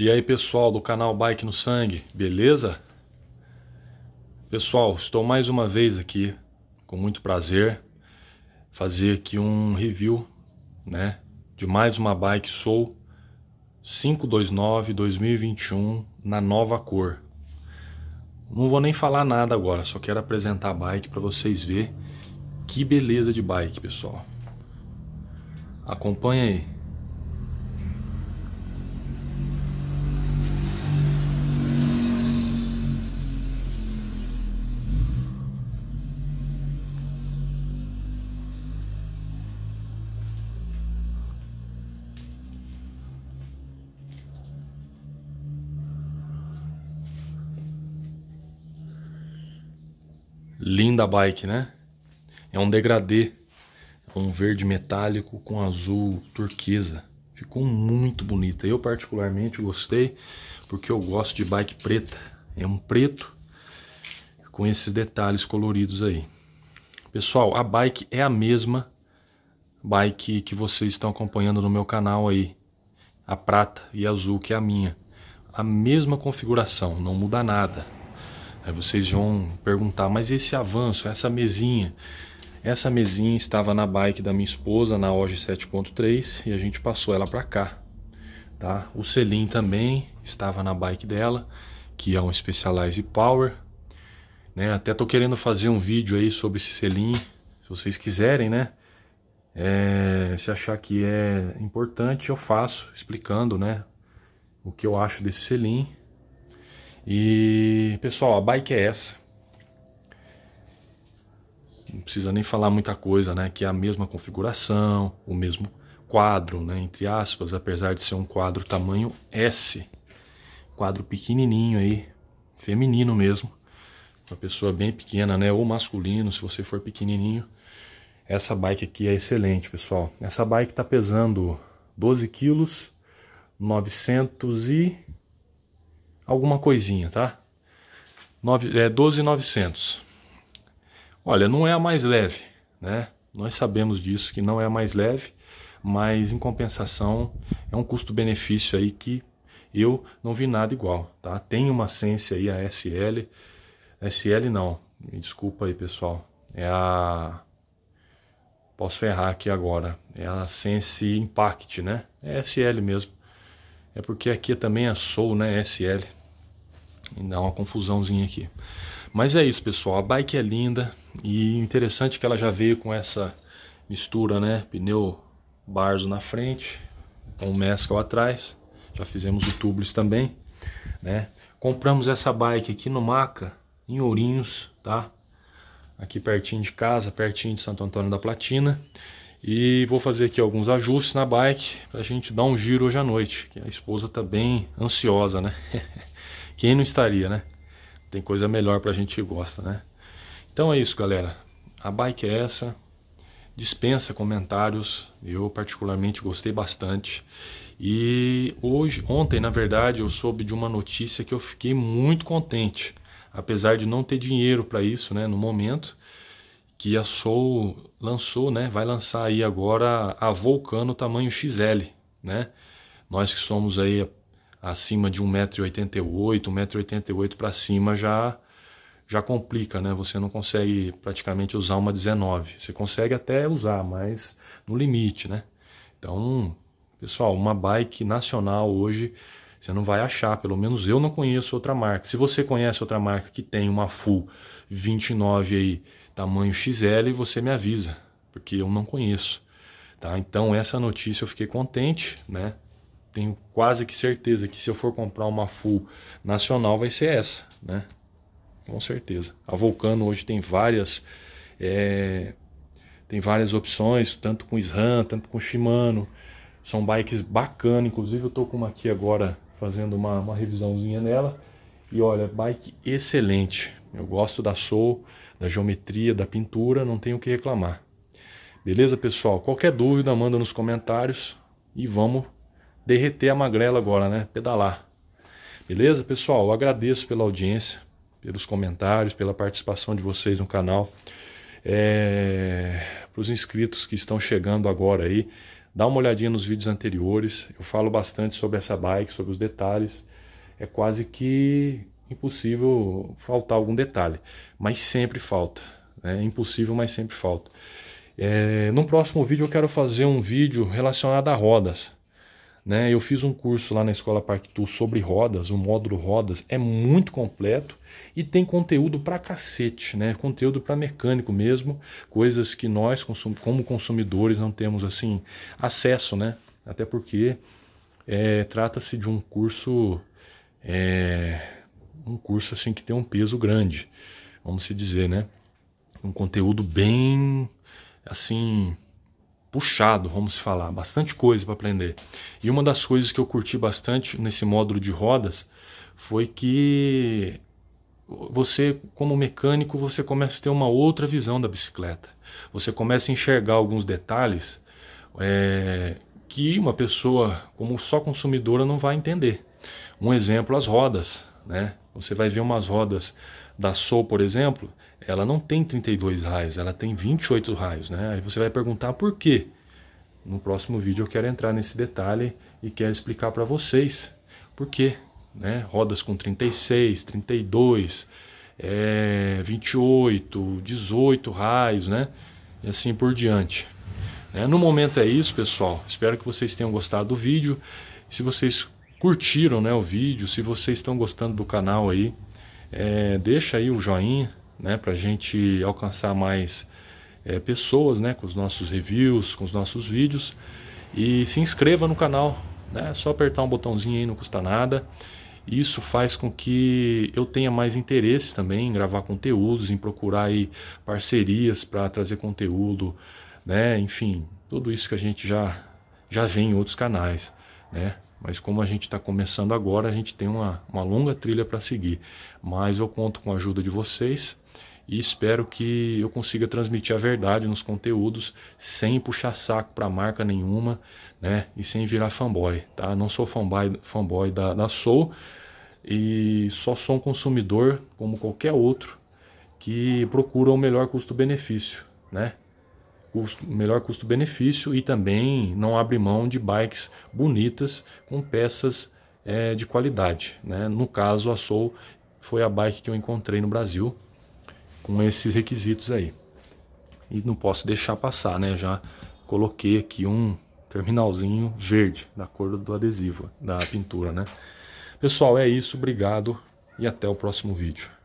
E aí pessoal do canal Bike no Sangue, beleza? Pessoal, estou mais uma vez aqui com muito prazer fazer aqui um review, né, de mais uma bike Soul 529 2021 na nova cor. Não vou nem falar nada agora, só quero apresentar a bike para vocês ver que beleza de bike, pessoal. Acompanha aí. Linda bike, né? É um degradê, é um verde metálico com azul turquesa. Ficou muito bonita. Eu particularmente gostei, porque eu gosto de bike preta. É um preto com esses detalhes coloridos aí. Pessoal, a bike é a mesma bike que vocês estão acompanhando no meu canal aí. A prata e azul, que é a minha. A mesma configuração, não muda nada. Aí vocês vão perguntar, mas esse avanço, essa mesinha? Essa mesinha estava na bike da minha esposa, na Oge 7.3, e a gente passou ela para cá. Tá? O selim também estava na bike dela, que é um Specialized Power. Né? Até tô querendo fazer um vídeo aí sobre esse selim, se vocês quiserem, né? É, se achar que é importante, eu faço explicando, né? O que eu acho desse selim e pessoal, a bike é essa. Não precisa nem falar muita coisa, né? Que é a mesma configuração, o mesmo quadro, né? Entre aspas, apesar de ser um quadro tamanho S. Quadro pequenininho aí, feminino mesmo. Uma pessoa bem pequena, né? Ou masculino, se você for pequenininho. Essa bike aqui é excelente, pessoal. Essa bike tá pesando 12 quilos, 900 e alguma coisinha, tá? 9, é 12,900. Olha, não é a mais leve, né? Nós sabemos disso que não é a mais leve, mas em compensação é um custo-benefício aí que eu não vi nada igual, tá? Tem uma Sense aí, a SL, SL não, me desculpa aí pessoal, é a... posso errar aqui agora, é a Sense Impact, né? É SL mesmo, é porque aqui também é Soul, né, SL, e dá uma confusãozinha aqui. Mas é isso, pessoal. A bike é linda e interessante que ela já veio com essa mistura, né? Pneu Barzo na frente, com mescal atrás. Já fizemos o tubeless também, né? Compramos essa bike aqui no Maca, em Ourinhos, tá? Aqui pertinho de casa, pertinho de Santo Antônio da Platina. E vou fazer aqui alguns ajustes na bike pra gente dar um giro hoje à noite, que a esposa tá bem ansiosa, né? Quem não estaria, né? Tem coisa melhor pra gente que gosta, né? Então é isso, galera. A bike é essa. Dispensa comentários. Eu particularmente gostei bastante. E hoje, ontem, na verdade, eu soube de uma notícia que eu fiquei muito contente, apesar de não ter dinheiro para isso, né, no momento, que a Soul lançou, né, vai lançar aí agora a Vulcano tamanho XL, né? Nós que somos aí acima de 1,88m, 1,88m para cima já já complica, né? Você não consegue praticamente usar uma 19. Você consegue até usar, mas no limite, né? Então, pessoal, uma bike nacional hoje você não vai achar, pelo menos eu não conheço outra marca. Se você conhece outra marca que tem uma full 29 aí, tamanho XL, você me avisa, porque eu não conheço, tá? Então, essa notícia eu fiquei contente, né? tenho quase que certeza que se eu for comprar uma full nacional vai ser essa, né? Com certeza. A Volcano hoje tem várias é, tem várias opções, tanto com SRAM, tanto com Shimano. São bikes bacanas, inclusive eu tô com uma aqui agora fazendo uma, uma revisãozinha nela. E olha, bike excelente. Eu gosto da Soul, da geometria, da pintura, não tenho o que reclamar. Beleza, pessoal? Qualquer dúvida, manda nos comentários e vamos derreter a magrela agora, né? Pedalar. Beleza, pessoal? Eu agradeço pela audiência, pelos comentários, pela participação de vocês no canal. É... Para os inscritos que estão chegando agora aí, dá uma olhadinha nos vídeos anteriores. Eu falo bastante sobre essa bike, sobre os detalhes. É quase que impossível faltar algum detalhe, mas sempre falta. Né? É impossível, mas sempre falta. É, no próximo vídeo eu quero fazer um vídeo relacionado a rodas. Né? Eu fiz um curso lá na Escola Parquitu sobre rodas, o módulo rodas é muito completo e tem conteúdo para cacete, né? conteúdo para mecânico mesmo, coisas que nós como consumidores não temos assim acesso, né? até porque é, trata-se de um curso é, um curso assim que tem um peso grande, vamos se dizer, né? Um conteúdo bem assim puxado, vamos falar, bastante coisa para aprender. E uma das coisas que eu curti bastante nesse módulo de rodas foi que você, como mecânico, você começa a ter uma outra visão da bicicleta. Você começa a enxergar alguns detalhes é, que uma pessoa, como só consumidora, não vai entender. Um exemplo, as rodas. Né? Você vai ver umas rodas da Soul, por exemplo, ela não tem 32 raios, ela tem 28 raios, né? Aí você vai perguntar por quê. No próximo vídeo eu quero entrar nesse detalhe e quero explicar para vocês por quê, né? Rodas com 36, 32, é, 28, 18 raios, né? E assim por diante. Né? No momento é isso, pessoal. Espero que vocês tenham gostado do vídeo. Se vocês curtiram né, o vídeo, se vocês estão gostando do canal aí, é, deixa aí o joinha, né, para a gente alcançar mais é, pessoas né, com os nossos reviews, com os nossos vídeos. E se inscreva no canal, né, é só apertar um botãozinho aí, não custa nada. Isso faz com que eu tenha mais interesse também em gravar conteúdos, em procurar aí parcerias para trazer conteúdo, né? Enfim, tudo isso que a gente já já vê em outros canais, né? Mas como a gente está começando agora, a gente tem uma, uma longa trilha para seguir. Mas eu conto com a ajuda de vocês e espero que eu consiga transmitir a verdade nos conteúdos sem puxar saco para marca nenhuma, né? E sem virar fanboy, tá? Não sou fanboy, fanboy da, da Soul e só sou um consumidor como qualquer outro que procura o melhor custo-benefício, né? custo, melhor custo-benefício e também não abre mão de bikes bonitas com peças é, de qualidade. Né? No caso, a Soul foi a bike que eu encontrei no Brasil com esses requisitos aí. E não posso deixar passar, né? Já coloquei aqui um terminalzinho verde da cor do adesivo, da pintura, né? Pessoal, é isso. Obrigado e até o próximo vídeo.